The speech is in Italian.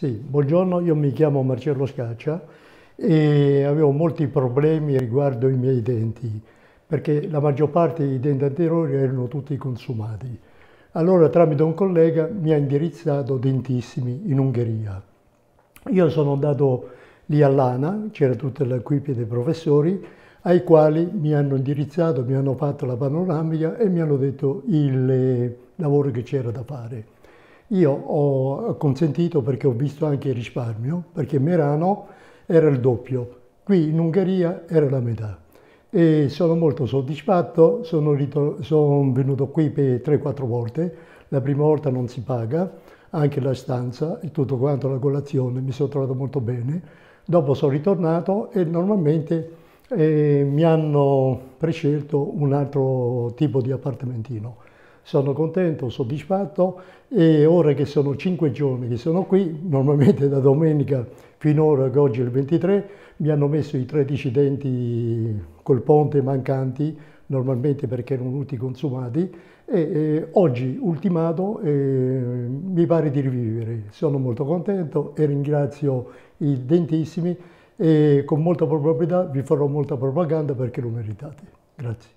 Sì, buongiorno, io mi chiamo Marcello Scaccia e avevo molti problemi riguardo i miei denti, perché la maggior parte dei denti anteriori erano tutti consumati. Allora tramite un collega mi ha indirizzato Dentissimi in Ungheria. Io sono andato lì all'ANA, c'era tutta l'equipe dei professori, ai quali mi hanno indirizzato, mi hanno fatto la panoramica e mi hanno detto il lavoro che c'era da fare. Io ho consentito perché ho visto anche il risparmio, perché Merano era il doppio, qui in Ungheria era la metà. E sono molto soddisfatto, sono, sono venuto qui per 3-4 volte, la prima volta non si paga, anche la stanza e tutto quanto, la colazione, mi sono trovato molto bene. Dopo sono ritornato e normalmente eh, mi hanno prescelto un altro tipo di appartamentino sono contento, soddisfatto e ora che sono cinque giorni che sono qui, normalmente da domenica finora che oggi è il 23, mi hanno messo i 13 denti col ponte mancanti, normalmente perché erano tutti consumati, e, e oggi ultimato eh, mi pare di rivivere. Sono molto contento e ringrazio i dentissimi e con molta probabilità vi farò molta propaganda perché lo meritate. Grazie.